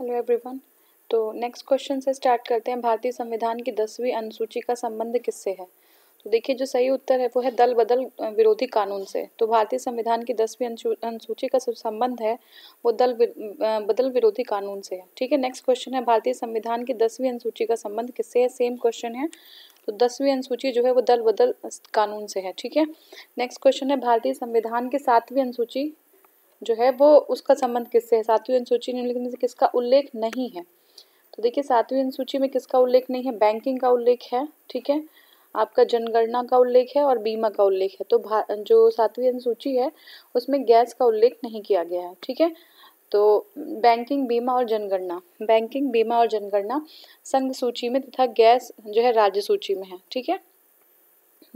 hello everyone तो next question से start करते हैं भारतीय संविधान की दसवीं अनुसूची का संबंध किससे है तो देखिए जो सही उत्तर है वो है दल बदल विरोधी कानून से तो भारतीय संविधान की दसवीं अनुसूची का संबंध है वो दल बदल विरोधी कानून से है ठीक है नेक्स्ट क्वेश्चन है भारतीय संविधान की दसवीं अनुसूची का संबंध किससे है सेम क्वेश्चन है तो दसवीं अनुसूची जो है वो दल बदल कानून से है ठीक है नेक्स्ट क्वेश्चन है भारतीय संविधान की सातवीं अनुसूची जो है वो उसका संबंध किससे है सातवीं अनुसूची निम्नलिखित से किसका उल्लेख नहीं है तो देखिए सातवीं अनुसूची में किसका उल्लेख नहीं है बैंकिंग का उल्लेख है ठीक है आपका जनगणना का उल्लेख है और बीमा का उल्लेख है तो जो सातवीं अनुसूची है उसमें गैस का उल्लेख नहीं किया गया है ठीक है तो बैंकिंग बीमा और जनगणना बैंकिंग बीमा और जनगणना संघ सूची में तथा गैस जो है राज्य सूची में है ठीक है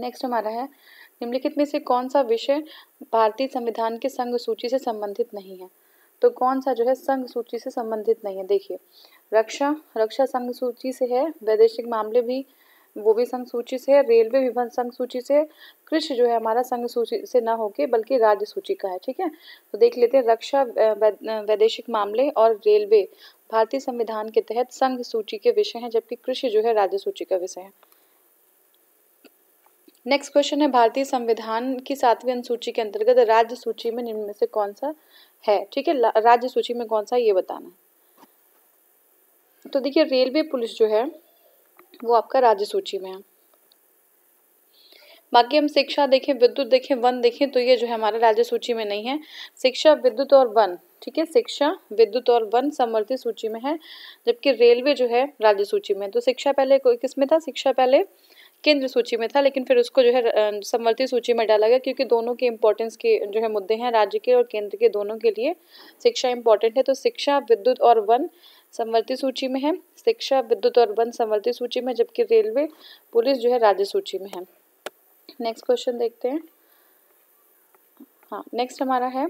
नेक्स्ट हमारा है निम्नलिखित में से कौन सा विषय भारतीय संविधान के संघ सूची से संबंधित नहीं है तो कौन सा जो है संघ सूची से संबंधित नहीं है देखिए रक्षा रक्षा संघ सूची से है वैदेशिक मामले भी वो भी संघ सूची से है रेलवे विभाग संघ सूची से कृषि जो है हमारा संघ सूची से ना होके बल्कि राज्य सूची का है ठीक है तो देख लेते हैं रक्षा वैदेशिक मामले और रेलवे भारतीय संविधान के तहत संघ सूची के विषय हैं जबकि कृषि जो है राज्य सूची का विषय है नेक्स्ट क्वेश्चन है भारतीय संविधान की सातवीं अनुसूची के अंतर्गत राज्य सूची में निम्न में से कौन सा है ठीक है राज्य सूची में कौन सा ये बताना तो देखिए रेलवे पुलिस जो है वो आपका राज्य सूची में है बाकी हम शिक्षा देखें विद्युत देखें वन देखें तो ये जो है हमारे राज्य सूची में नहीं है शिक्षा विद्युत और वन ठीक है शिक्षा विद्युत और वन समर्थित सूची में है जबकि रेलवे जो है राज्य सूची में तो शिक्षा पहले किस में था शिक्षा पहले केंद्र सूची में था लेकिन फिर उसको जो है समवर्ती सूची में डाला गया क्योंकि दोनों के इम्पोर्टेंस के जो है मुद्दे हैं राज्य के और केंद्र के दोनों के लिए शिक्षा इंपॉर्टेंट है तो शिक्षा विद्युत और वन समवर्ती सूची में है शिक्षा विद्युत और वन समवर्ती सूची में जबकि रेलवे पुलिस जो है राज्य सूची में है नेक्स्ट क्वेश्चन देखते हैं हाँ नेक्स्ट हमारा है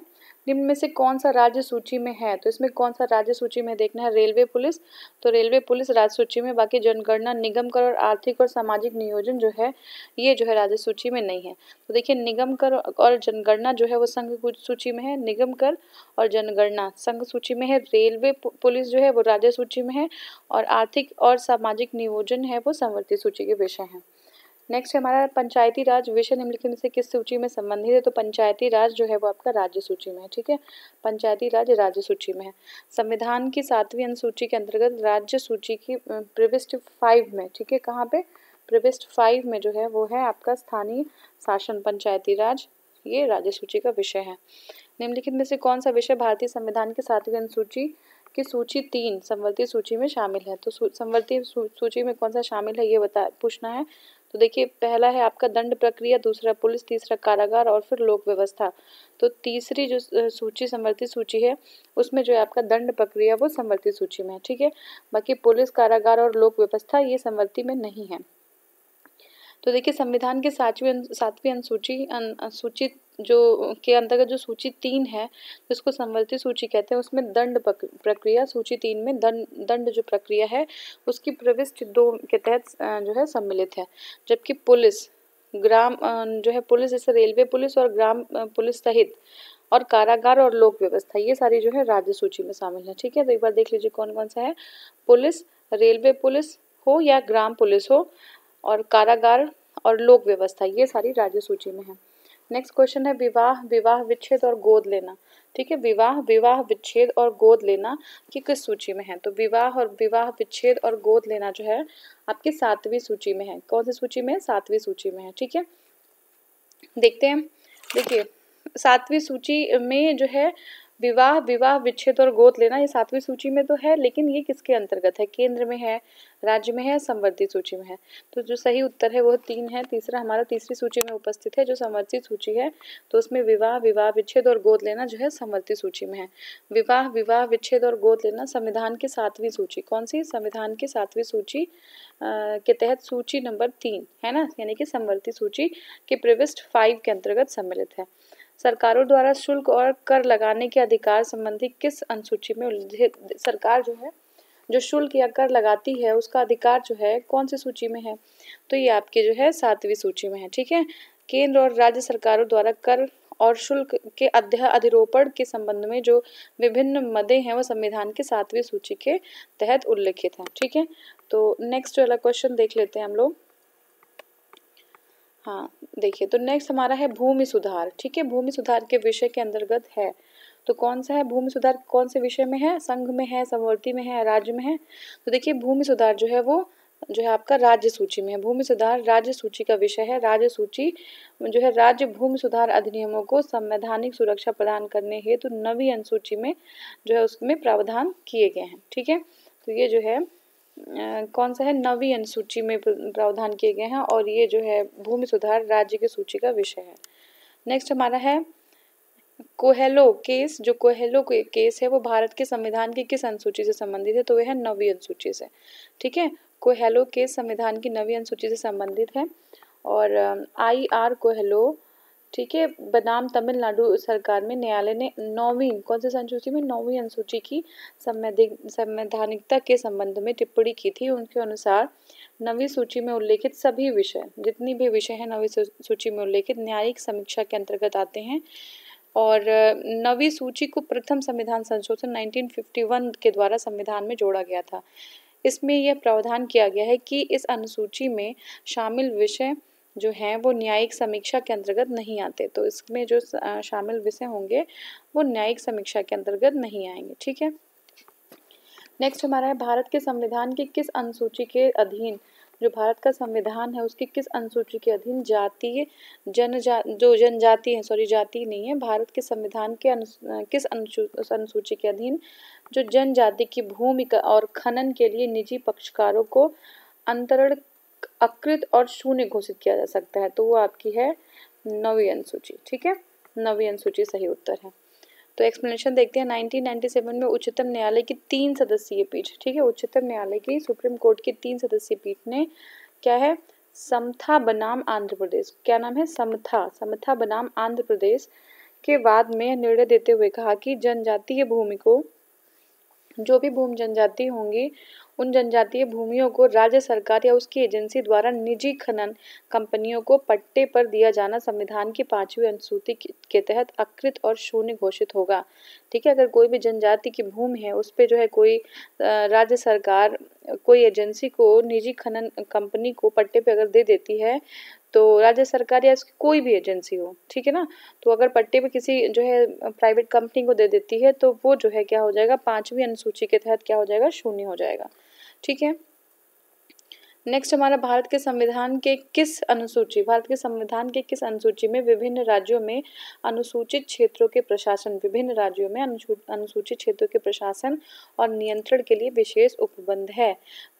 निम्न में से कौन सा राज्य सूची में है तो इसमें कौन सा राज्य सूची में देखना है रेलवे पुलिस तो रेलवे पुलिस राज्य सूची में बाकी जनगणना निगम कर और आर्थिक और सामाजिक नियोजन जो है ये जो है राज्य सूची में नहीं है तो देखिए निगम कर और जनगणना जो है वो संघ सूची में है निगम कर और जनगणना संघ सूची में है रेलवे पुलिस जो है वो राज्य सूची में है और आर्थिक और सामाजिक नियोजन है वो संवर्ती सूची के विषय हैं नेक्स्ट हमारा पंचायती राज विषय निम्नलिखित में से किस सूची में संबंधित है तो पंचायती राज जो है वो आपका राज्य सूची में है ठीक है पंचायती राज राज्य सूची में है संविधान की सातवीं अनुसूची के अंतर्गत राज्य सूची की प्रविष्ट फाइव में ठीक है कहाँ पे प्रविष्ट फाइव में जो है वो है आपका स्थानीय शासन पंचायती राज ये राज्य सूची का विषय है निम्नलिखित में से कौन सा विषय भारतीय संविधान की सातवीं अनुसूची कि सूची तीन संवर्ती सूची में शामिल है तो संवर्ती सूची में कौन सा शामिल है ये बता पूछना है तो देखिए पहला है आपका दंड प्रक्रिया दूसरा पुलिस तीसरा कारागार और फिर लोक व्यवस्था तो तीसरी जो सूची समर्थित सूची है उसमें जो है आपका दंड प्रक्रिया वो समर्थित सूची में है ठीक है बाकी पुलिस कारागार और लोक व्यवस्था ये समर्थि में नहीं है तो देखिए संविधान के सातवीं सातवीं अनुसूची अनुसूचित जो के अंतर्गत जो सूची तीन है जिसको संवर्ती सूची कहते हैं उसमें दंड प्रक्रिया सूची तीन में दंड दंड जो प्रक्रिया है उसकी प्रविष्ट दो के तहत जो है सम्मिलित है जबकि पुलिस ग्राम जो है पुलिस जैसे रेलवे पुलिस और ग्राम पुलिस सहित और कारागार और लोक व्यवस्था ये सारी जो है राज्य सूची में शामिल है ठीक है तो एक बार देख लीजिए कौन कौन सा है पुलिस रेलवे पुलिस हो या ग्राम पुलिस हो और कारागार और लोक व्यवस्था ये सारी राज्य सूची में है नेक्स्ट क्वेश्चन है विवाह विवाह विच्छेद और गोद लेना ठीक है विवाह विवाह विच्छेद और गोद लेना कि किस सूची में है तो विवाह और विवाह विच्छेद और गोद लेना जो है आपकी सातवीं सूची में है कौन सी सूची में सातवीं सूची में है ठीक है देखते हैं देखिए सातवीं सूची में जो है विवाह विवाह विच्छेद और गोद लेना ये सातवीं सूची में तो है लेकिन ये किसके अंतर्गत है केंद्र में है राज्य में है संवर्धित सूची में है तो जो सही उत्तर है वो तीन है तीसरा हमारा तीसरी सूची में उपस्थित है जो संवर्धित सूची है तो उसमें विवाह विवाह विच्छेद और गोद लेना जो है संवर्धित सूची में है विवाह विवाह विच्छेद और गोद लेना संविधान की सातवीं सूची कौन सी संविधान की सातवीं सूची के तहत सूची नंबर तीन है ना यानी कि संवर्धित सूची के प्रविष्ट फाइव के अंतर्गत सम्मिलित है सरकारों द्वारा शुल्क और कर लगाने के अधिकार संबंधी किस अनुसूची में सरकार जो है जो शुल्क या कर लगाती है उसका अधिकार जो है कौन सी सूची में है तो ये आपके जो है सातवीं सूची में है ठीक है केंद्र और राज्य सरकारों द्वारा कर और शुल्क के अध्या अधिरोपण के संबंध में जो विभिन्न मदे हैं वो संविधान के सातवीं सूची के तहत उल्लेखित हैं ठीक है तो नेक्स्ट वाला क्वेश्चन देख लेते हैं हम लोग हाँ देखिए तो नेक्स्ट हमारा है भूमि सुधार ठीक है भूमि सुधार के विषय के अंतर्गत है तो कौन सा है भूमि सुधार कौन से विषय में है संघ में है समवर्ती में है राज्य में है तो देखिए भूमि सुधार जो है वो जो है आपका राज्य सूची में है भूमि सुधार राज्य सूची का विषय है राज्य सूची जो है राज्य भूमि सुधार अधिनियमों को संवैधानिक सुरक्षा प्रदान करने हेतु तो नवी अनुसूची में जो है उसमें प्रावधान किए गए हैं ठीक है तो ये जो है कौन सा है नवी अनुसूची में प्रावधान किए गए हैं और ये जो है भूमि सुधार राज्य की सूची का विषय है नेक्स्ट हमारा है कोहेलो केस जो कोहेलो के केस है वो भारत के संविधान की किस अनुसूची से संबंधित है तो वह है नवी अनुसूची से ठीक है कोहेलो केस संविधान की नवी अनुसूची से संबंधित है और आई आर कोहेलो ठीक है बनाम तमिलनाडु सरकार में न्यायालय ने नौवीं कौन से अनुसूची में नौवीं अनुसूची की संवैधानिकता के संबंध में टिप्पणी की थी उनके अनुसार नवी सूची में उल्लेखित सभी विषय जितनी भी विषय हैं नवी सूची में उल्लेखित न्यायिक समीक्षा के अंतर्गत आते हैं और नवी सूची को प्रथम संविधान संशोधन 1951 के द्वारा संविधान में जोड़ा गया था इसमें यह प्रावधान किया गया है कि इस अनुसूची में शामिल विषय जो हैं वो न्यायिक समीक्षा के अंतर्गत नहीं आते तो इसमें जो शामिल विषय होंगे वो न्यायिक समीक्षा के अंतर्गत नहीं आएंगे ठीक है नेक्स्ट हमारा है भारत के संविधान की किस अनुसूची के अधीन जो भारत का संविधान है उसकी किस अनुसूची के अधीन जातीय जनजा जो जनजाति है सॉरी जाति नहीं है भारत के संविधान के अनु किस अनुसूची के अधीन जो जनजाति की भूमि और खनन के लिए निजी पक्षकारों को अंतरण अकृत और शून्य घोषित किया जा सकता है तो वो आपकी है नवी अनुसूची ठीक है नवी अनुसूची सही उत्तर है तो एक्सप्लेनेशन देखते हैं 1997 में उच्चतम न्यायालय की तीन सदस्यीय पीठ ठीक है उच्चतम न्यायालय की सुप्रीम कोर्ट की तीन सदस्यीय पीठ ने क्या है समथा बनाम आंध्र प्रदेश क्या नाम है समथा समथा बनाम आंध्र प्रदेश के बाद में निर्णय देते हुए कहा कि जनजातीय भूमि को जो भी भूमि जनजाति होंगी उन जनजातीय भूमियों को राज्य सरकार या उसकी एजेंसी द्वारा निजी खनन कंपनियों को पट्टे पर दिया जाना संविधान की पांचवी अनुसूची के तहत अकृत और शून्य घोषित होगा ठीक है अगर कोई भी जनजाति की भूमि है उस पर जो है कोई राज्य सरकार कोई एजेंसी को निजी खनन कंपनी को पट्टे पर अगर दे देती है तो राज्य सरकार या उसकी कोई भी एजेंसी हो ठीक है ना तो अगर पट्टे पे किसी जो है प्राइवेट कंपनी को दे देती है तो वो जो है क्या हो जाएगा पांचवी अनुसूची के तहत क्या हो जाएगा शून्य हो जाएगा ठीक है नेक्स्ट हमारा भारत के संविधान के किस अनुसूची भारत के संविधान के किस अनुसूची में विभिन्न राज्यों में अनुसूचित क्षेत्रों के प्रशासन विभिन्न राज्यों में अनुसूचित क्षेत्रों के प्रशासन और नियंत्रण के लिए विशेष उपबंध है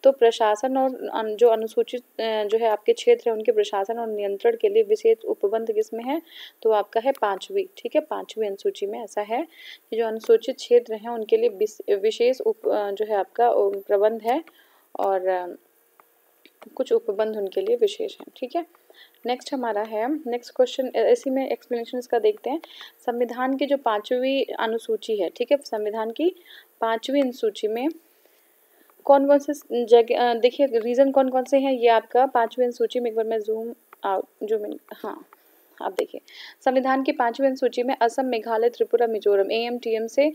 तो प्रशासन और जो अनुसूचित जो है आपके क्षेत्र है उनके प्रशासन और नियंत्रण के लिए विशेष उपबंध किसमें है तो आपका है पांचवी ठीक है पांचवी अनुसूची में ऐसा है कि जो अनुसूचित क्षेत्र हैं उनके लिए विशेष उप जो है आपका प्रबंध है और कुछ उपबंध उनके लिए विशेष हैं ठीक है नेक्स्ट हमारा है नेक्स्ट क्वेश्चन इसी में एक्सप्लेनेशन का देखते हैं संविधान की जो पाँचवीं अनुसूची है ठीक है संविधान की पाँचवीं अनुसूची में कौन कौन से जगह देखिए रीज़न कौन कौन से हैं ये आपका पाँचवीं अनुसूची में एक बार मैं जूम आउट जूम इन हाँ आप देखिए संविधान की पांचवी अनुसूची में असम मेघालय त्रिपुरा मिजोरम एएमटीएम से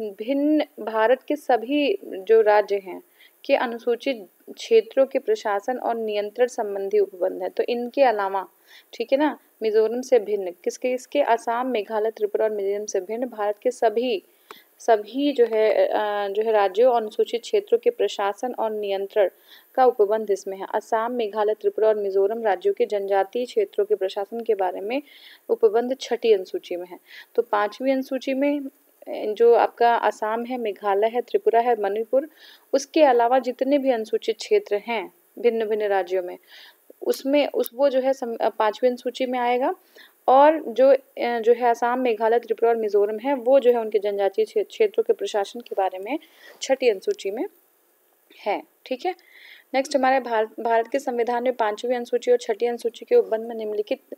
भिन्न भारत के सभी जो राज्य हैं के अनुसूचित क्षेत्रों के प्रशासन और नियंत्रण संबंधी उपबंध है तो इनके अलावा ठीक है ना मिजोरम से भिन्न किसके इसके असम मेघालय त्रिपुरा और मिजोरम से भिन्न भारत के सभी सभी जो है जो है राज्यों और अनुसूचित क्षेत्रों के प्रशासन और नियंत्रण का उपबंध इसमें है असम मेघालय त्रिपुरा और मिजोरम राज्यों के जनजातीय क्षेत्रों के प्रशासन के बारे में उपबंध छठी अनुसूची में है तो पांचवी अनुसूची में जो आपका आसाम है मेघालय है त्रिपुरा है मणिपुर उसके अलावा जितने भी अनुसूचित क्षेत्र हैं भिन्न भिन्न राज्यों में उसमें उस वो जो है पाँचवीं अनुसूची में आएगा और जो जो है आसाम मेघालय त्रिपुरा और मिजोरम है वो जो है उनके जनजातीय क्षेत्रों के प्रशासन के बारे में छठी अनुसूची में है ठीक है नेक्स्ट हमारे भारत भारत के संविधान में पांचवी अनुसूची और छठी अनुसूची के उपबंध में निम्नलिखित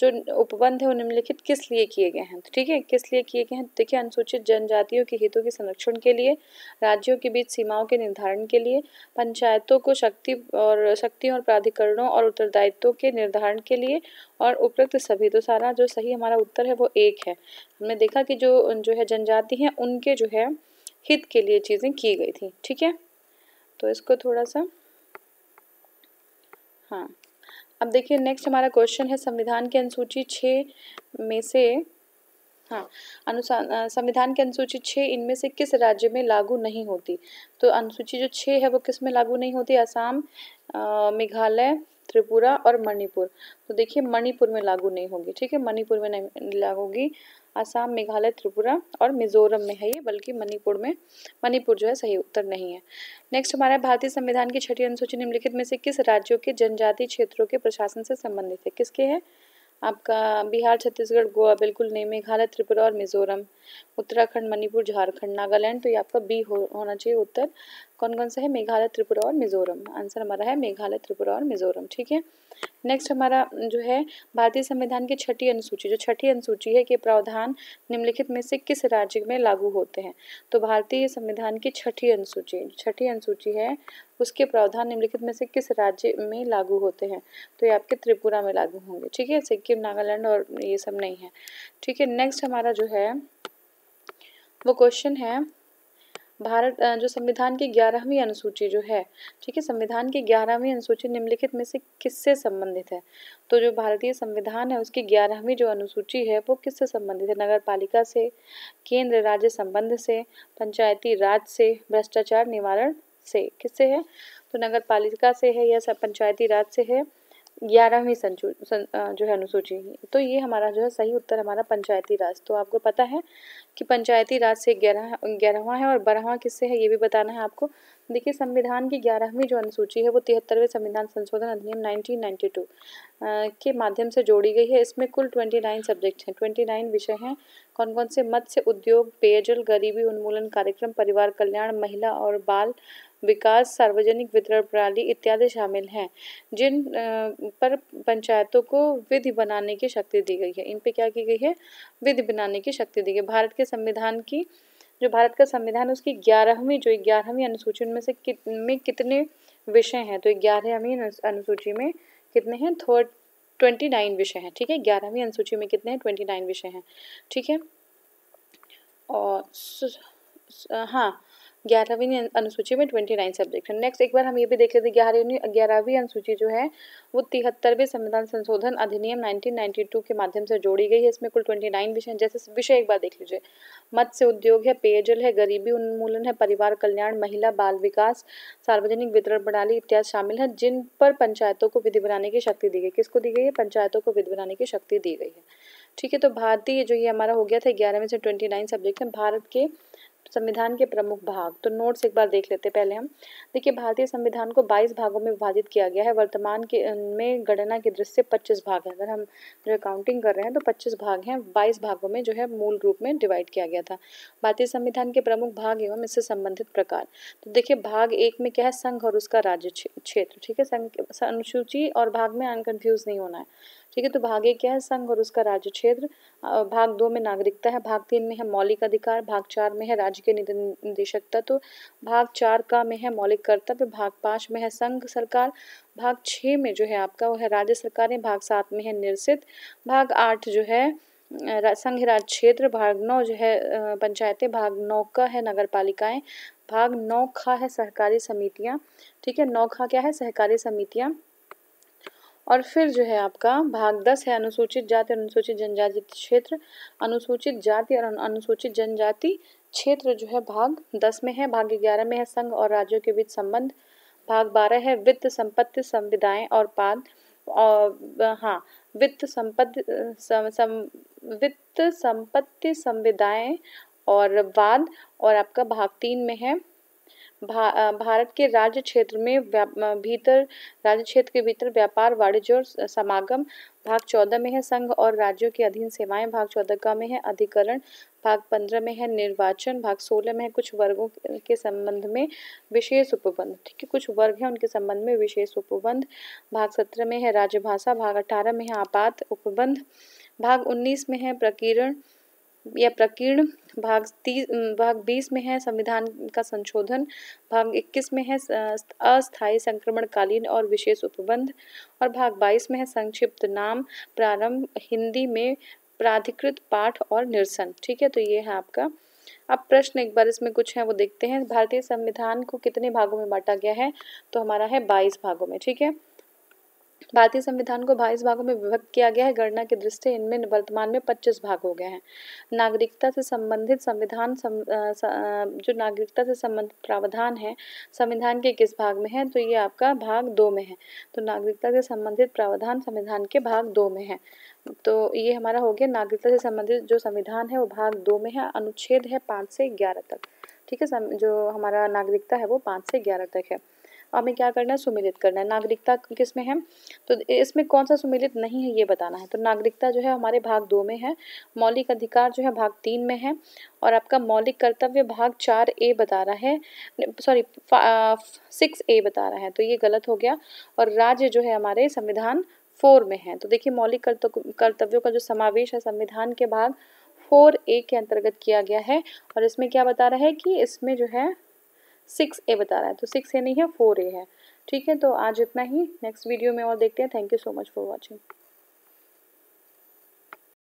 जो उपबंध है वो निम्नलिखित किस लिए किए गए हैं ठीक है किस लिए किए गए हैं देखिए अनुसूचित जनजातियों के हितों के संरक्षण के लिए राज्यों के बीच सीमाओं के निर्धारण के लिए पंचायतों को शक्ति और शक्तियों और प्राधिकरणों और उत्तरदायित्वों के निर्धारण के लिए और उपयुक्त सभी तो सारा जो सही हमारा उत्तर है वो एक है हमने देखा कि जो जो है जनजाति हैं उनके जो है हित के लिए चीज़ें की गई थी ठीक है तो इसको थोड़ा सा हाँ अब देखिए नेक्स्ट हमारा क्वेश्चन है संविधान की अनुसूची छः में से हाँ अनुसार संविधान के अनुसूची छः इनमें से किस राज्य में लागू नहीं होती तो अनुसूची जो छः है वो किस में लागू नहीं होती असम मेघालय त्रिपुरा और मणिपुर तो देखिए मणिपुर में लागू नहीं होगी ठीक है मणिपुर में नहीं लागू होगी आसाम मेघालय त्रिपुरा और मिजोरम में है ये बल्कि मणिपुर में मणिपुर जो है सही उत्तर नहीं है नेक्स्ट हमारा भारतीय संविधान की छठी अनुसूची निम्नलिखित में से किस राज्यों के जनजातीय क्षेत्रों के प्रशासन से संबंधित है किसके है आपका बिहार छत्तीसगढ़ गोवा बिल्कुल नहीं मेघालय त्रिपुरा और मिजोरम उत्तराखंड मणिपुर झारखंड नागालैंड तो ये आपका बी हो, होना चाहिए उत्तर कौन कौन सा है मेघालय त्रिपुरा और मिजोरम आंसर हमारा है मेघालय त्रिपुरा और मिजोरम ठीक है नेक्स्ट हमारा जो है भारतीय संविधान की छठी अनुसूची जो छठी अनुसूची है कि प्रावधान निम्नलिखित में से किस राज्य में लागू होते हैं तो भारतीय संविधान की छठी अनुसूची छठी अनुसूची है उसके प्रावधान निम्नलिखित में से किस राज्य में लागू होते हैं तो ये आपके त्रिपुरा में लागू होंगे ठीक है सिक्किम नागालैंड और ये सब नहीं है ठीक है नेक्स्ट हमारा जो है वो क्वेश्चन है भारत जो संविधान की ग्यारहवीं अनुसूची जो है ठीक है संविधान की ग्यारहवीं अनुसूची निम्नलिखित में से किससे संबंधित है तो जो भारतीय संविधान है उसकी ग्यारहवीं जो अनुसूची है वो किससे संबंधित है नगर पालिका से केंद्र राज्य संबंध से पंचायती राज से भ्रष्टाचार निवारण से किससे है तो नगर पालिका से है या पंचायती राज से है ग्यारहवीं जो है अनुसूची तो ये हमारा जो है सही उत्तर हमारा पंचायती राज तो आपको पता है कि पंचायती राज से ग्यारह ग्यारहवा है और बारहवा किससे है ये भी बताना है आपको देखिए संविधान की ग्यारहवीं जो अनुसूची है वो तिहत्तरवें संविधान संशोधन अधिनियम 1992 के माध्यम से जोड़ी गई है इसमें कुल 29 सब्जेक्ट हैं 29 विषय हैं कौन कौन से मत्स्य उद्योग पेयजल गरीबी उन्मूलन कार्यक्रम परिवार कल्याण महिला और बाल विकास सार्वजनिक वितरण प्रणाली इत्यादि शामिल हैं जिन पर पंचायतों को विधि बनाने की शक्ति दी गई है इन पर क्या की गई है विधि बनाने की शक्ति दी गई भारत के संविधान की जो भारत का संविधान है उसकी ग्यारहवीं जो ग्यारहवीं अनुसूची में से कित में कितने विषय हैं तो ग्यारहवीं अनुसूची में कितने हैं थर्ड ट्वेंटी नाइन विषय हैं ठीक है ग्यारहवीं अनुसूची में कितने हैं ट्वेंटी नाइन विषय हैं ठीक है और हाँ ग्यारहवीं अनुसूची में ट्वेंटी नाइन सब्जेक्ट है नेक्स्ट एक बार हम ये भी देख लेते हैं ग्यारहवीं ग्यारहवीं अनुसूची जो है वो तिहत्तरवें संविधान संशोधन अधिनियम 1992 के माध्यम से जोड़ी गई है इसमें कुल ट्वेंटी नाइन विषय जैसे विषय एक बार देख लीजिए मत्स्य उद्योग है पेयजल है गरीबी उन्मूलन है परिवार कल्याण महिला बाल विकास सार्वजनिक वितरण प्रणाली इत्यादि शामिल है जिन पर पंचायतों को विधि बनाने की शक्ति दी गई किसको दी गई है पंचायतों को विधि बनाने की शक्ति दी गई है ठीक है तो भारतीय जो ये हमारा हो गया था ग्यारहवें से ट्वेंटी नाइन सब्जेक्ट है भारत के संविधान के प्रमुख भाग तो नोट्स एक बार देख लेते हैं पहले हम देखिए भारतीय संविधान को 22 भागों में विभाजित किया गया है वर्तमान के में गणना की दृष्टि से 25 भाग है अगर हम जो काउंटिंग कर रहे हैं तो 25 भाग हैं 22 भागों में जो है मूल रूप में डिवाइड किया गया था भारतीय संविधान के प्रमुख भाग एवं इससे संबंधित प्रकार तो देखिए भाग एक में क्या है संघ और उसका राज्य क्षेत्र ठीक है संघ अनुसूची और भाग में अनकन्फ्यूज नहीं होना है ठीक है तो भाग एक क्या है संघ और उसका राज्य क्षेत्र भाग दो में नागरिकता है भाग तीन में है मौलिक अधिकार भाग चार में है राज्य के निदेशक तो भाग चार का में है मौलिक कर्तव्य भाग पाँच में है संघ सरकार भाग छः में जो है आपका वो है राज्य सरकारें भाग सात में है निर्सित भाग आठ जो है संघ राज्य क्षेत्र भाग नौ जो है पंचायतें भाग नौ का है नगर पालिकाएँ भाग नौ खा है सहकारी समितियाँ ठीक है नौ खा क्या है सहकारी समितियाँ और फिर जो है आपका भाग दस है अनुसूचित जाति और अनुसूचित जनजाति क्षेत्र अनुसूचित जाति और अनुसूचित जनजाति क्षेत्र जो है भाग दस में है भाग ग्यारह में है संघ और राज्यों के बीच संबंध भाग बारह है वित्त संपत्ति संविदाएं और पाद और हाँ वित्त संपत्ति सम, सम, वित्त संपत्ति संविदाएं और वाद और आपका भाग तीन में है भा, भारत के राज्य क्षेत्र में भीतर राज्य क्षेत्र के भीतर व्यापार वाणिज्य और समागम भाग चौदह में है संघ और राज्यों के अधीन सेवाएं भाग चौदह का में है अधिकरण भाग पंद्रह में है निर्वाचन भाग सोलह में है कुछ वर्गों के संबंध में विशेष उपबंध ठीक है कुछ वर्ग हैं उनके संबंध में विशेष उपबंध भाग सत्रह में है राजभाषा भाग अठारह में है आपात उपबंध भाग उन्नीस में है प्रकीर्ण या प्रकीर्ण भाग तीस भाग बीस में है संविधान का संशोधन भाग इक्कीस में है अस्थायी संक्रमणकालीन और विशेष उपबंध और भाग बाईस में है संक्षिप्त नाम प्रारंभ हिंदी में प्राधिकृत पाठ और निरसन ठीक है तो ये है आपका अब प्रश्न एक बार इसमें कुछ है वो देखते हैं भारतीय संविधान को कितने भागों में बांटा गया है तो हमारा है बाईस भागों में ठीक है भारतीय संविधान को बाईस भागों में विभक्त किया गया है गणना की दृष्टि इनमें वर्तमान में पच्चीस भाग हो गए हैं नागरिकता से संबंधित संविधान सम, जो नागरिकता से संबंधित प्रावधान है संविधान के किस भाग में है तो ये आपका भाग दो में है तो नागरिकता से संबंधित प्रावधान संविधान के भाग दो में है तो ये हमारा हो गया नागरिकता से संबंधित जो संविधान है वो भाग दो में है अनुच्छेद है पाँच से ग्यारह तक ठीक है जो हमारा नागरिकता है वो पाँच से ग्यारह तक है हमें क्या करना है सुमिलित करना है नागरिकता किस में है तो इसमें कौन सा सुमिलित नहीं है ये बताना है तो नागरिकता जो है हमारे भाग दो में है मौलिक अधिकार जो है भाग तीन में है और आपका मौलिक कर्तव्य भाग चार ए बता रहा है सॉरी सिक्स ए बता रहा है तो ये गलत हो गया और राज्य जो है हमारे संविधान फोर में है तो देखिए मौलिक कर्तव्यों का जो समावेश है संविधान के भाग फोर ए के अंतर्गत किया गया है और इसमें क्या बता रहा है कि इसमें जो है सिक्स ए बता रहा है तो सिक्स ए नहीं है फोर ए है ठीक है तो आज इतना ही नेक्स्ट वीडियो में और देखते हैं thank you so much for watching